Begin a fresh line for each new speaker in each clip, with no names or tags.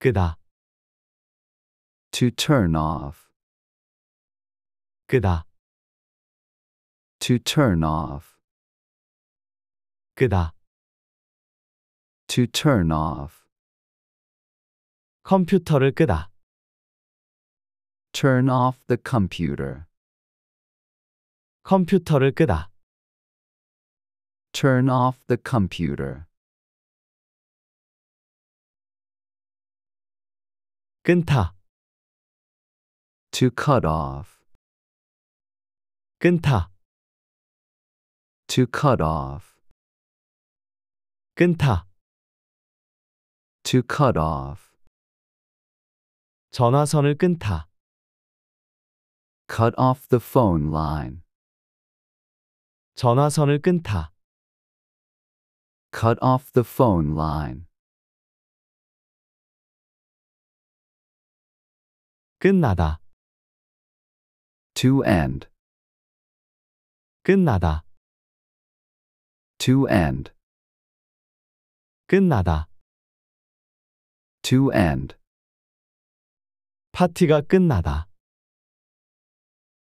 끄다 to turn off 끄다 to turn off 끄다 to turn off 컴퓨터를 끄다 turn off the computer 컴퓨터를 끄다 turn off the computer 끊다 to cut off 끊다 to cut off 끊다 to cut off 전화선을 끊다 cut off the phone line 전화선을 끊다 cut off the phone line 끝나다. To end. 끝나다. To end. 끝나다. To end. 파티가 끝나다.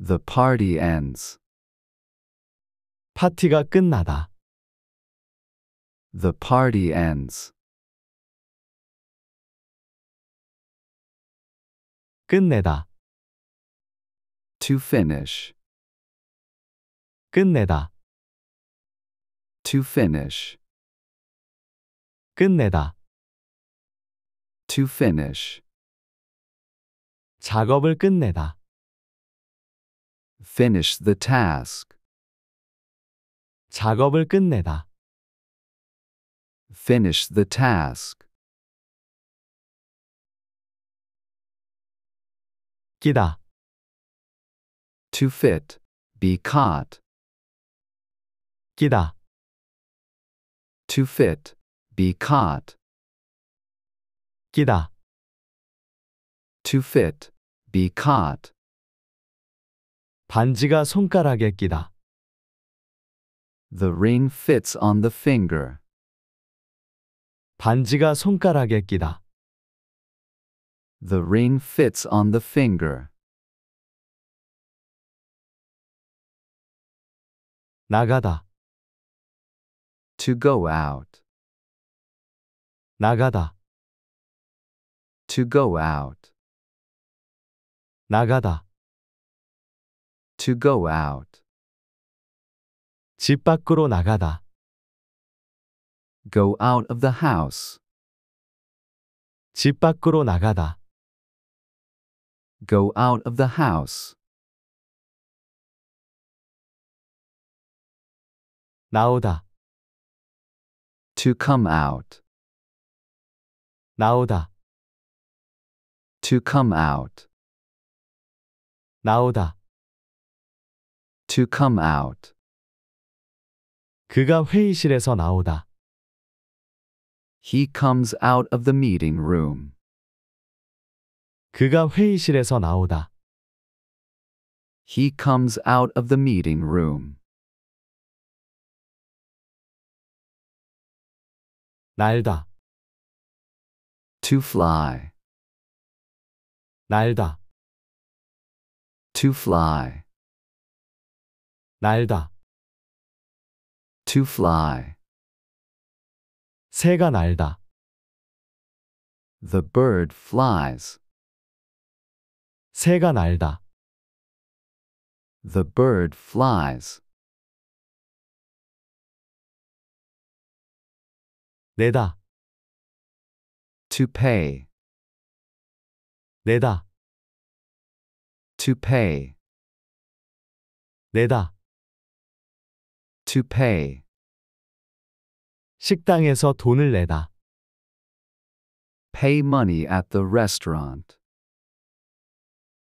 The party ends. 파티가 끝나다. The party ends. 끝내다. To finish. 끝내다. To finish. 끝내다. To finish. 작업을 끝내다. Finish the task. 작업을 끝내다. Finish the task. 끼다. To fit, be caught. 끼다. To fit, be caught. 끼다. To fit, be caught. 반지가 손가락에 끼다. The ring fits on the finger. 반지가 손가락에 끼다. The ring fits on the finger. 나가다. To go out. 나가다. To go out. 나가다. To go out. 집 밖으로 나가다. Go out of the house. 집 밖으로 나가다. Go out of the house. 나오다. To come out. 나오다. To come out. 나오다. To come out. 그가 회의실에서 나오다. He comes out of the meeting room. 그가 회의실에서 나오다. He comes out of the meeting room. 날다. To fly. 날다. To fly. 날다. To fly. 새가 날다. The bird flies. 새가 날다. The bird flies. 내다. To pay. 내다. To pay. 내다. To pay. 식당에서 돈을 내다. Pay money at the restaurant.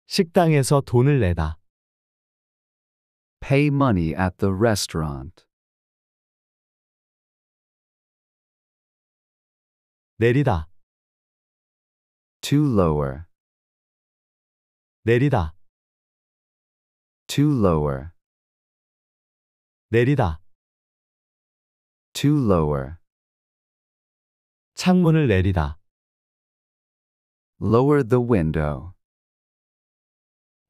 식당에서 돈을 내다. Pay money at the restaurant. 내리다. To lower. 내리다. To lower. 내리다. To lower. 창문을 내리다. Lower the window.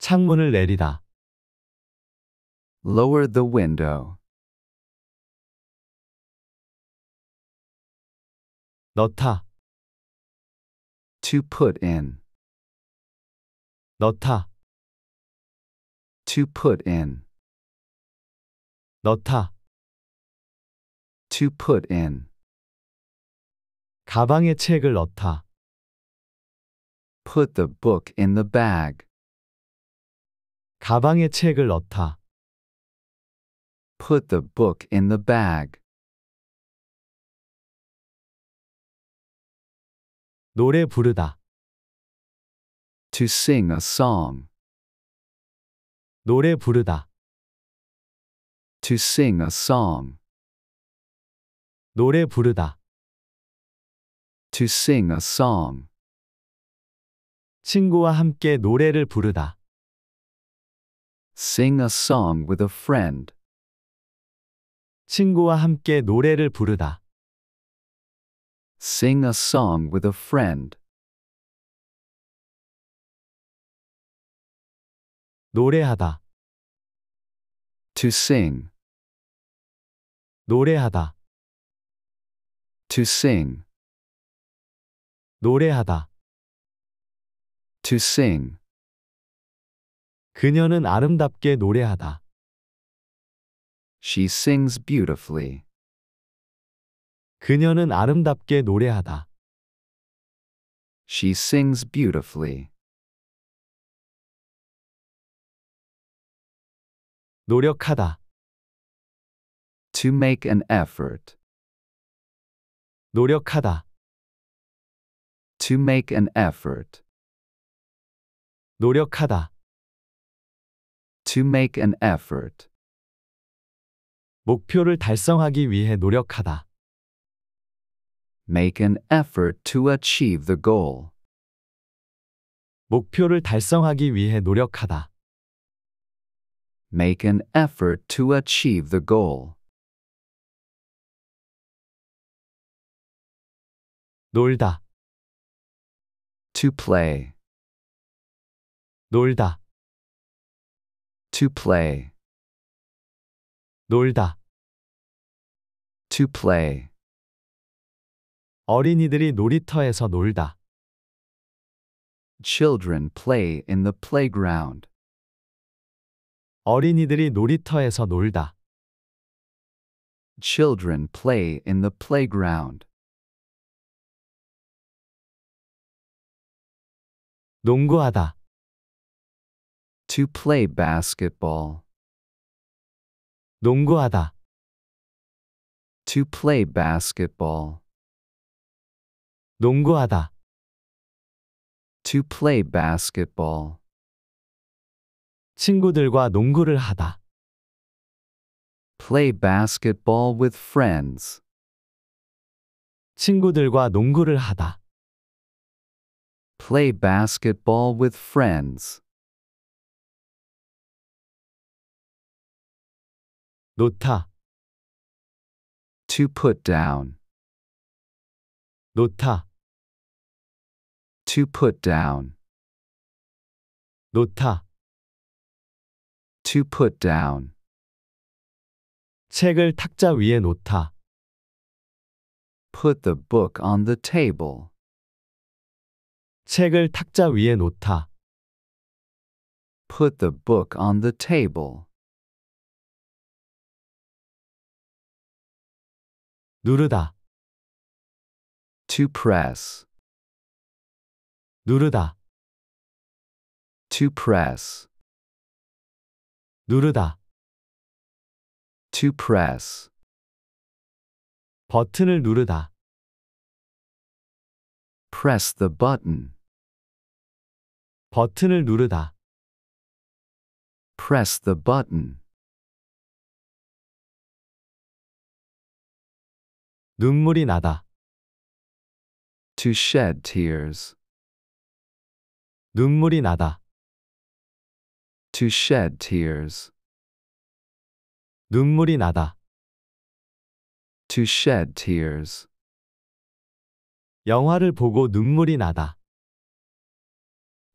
창문을 내리다. Lower the window. 넣다. To put in. 넣다. To put in. 넣다. To put in. 가방에 책을 넣다. Put the book in the bag. 가방에 책을 넣다. Put the book in the bag. 노래 부르다. To sing a song. 노래 부르다. To sing a song. 노래 부르다. To sing a song. 친구와 함께 노래를 부르다. Sing a song with a friend. 친구와 함께 노래를 부르다. Sing a song with a friend. 노래하다. To sing. 노래하다. To sing. 노래하다. To sing. 그녀는 아름답게 노래하다. She sings beautifully. 그녀는 아름답게 노래하다. She sings beautifully. 노력하다. To make an effort. 노력하다. To make an effort. 노력하다. To make an effort. 목표를 달성하기 위해 노력하다. Make an effort to achieve the goal. 목표를 달성하기 위해 노력하다. Make an effort to achieve the goal. 놀다. To play. 놀다. to play 놀다 to play 어린이들이 놀이터에서 놀다 Children play in the playground 어린이들이 놀이터에서 놀다 Children play in the playground 농구하다 To play basketball. 농구하다. To play basketball. 농구하다. To play basketball. 친구들과 농구를 하다. Play basketball with friends. 친구들과 농구를 하다. Play basketball with friends. 놓다 to put down 놓다 to put down 놓다 to put down 책을 탁자 위에 놓다 put the book on the table 책을 탁자 위에 놓다 put the book on the table 누르다 to press 누르다 to press 누르다 to press 버튼을 누르다 press the button 버튼을 누르다 press the button 눈물이 나다. to shed tears 눈물이 나다. to shed tears 눈물이 나다. to shed tears 영화를 보고 눈물이 나다.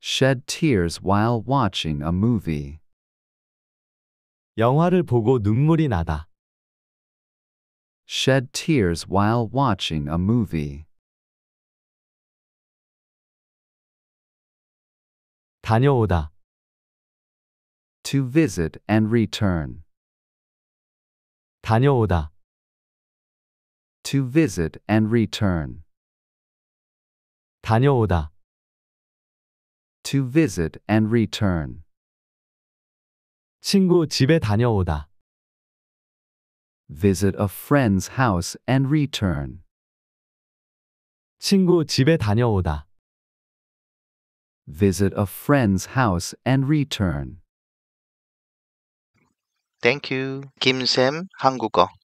shed tears while watching a movie 영화를 보고 눈물이 나다. shed tears while watching a movie. 다녀오다. To visit and return. 다녀오다. To visit and return. 다녀오다. To visit and return. 친구 집에 다녀오다 visit a friend's house and return. 친구 집에 다녀오다. Visit a friend's house and return. Thank you. Kim Sam, 한국어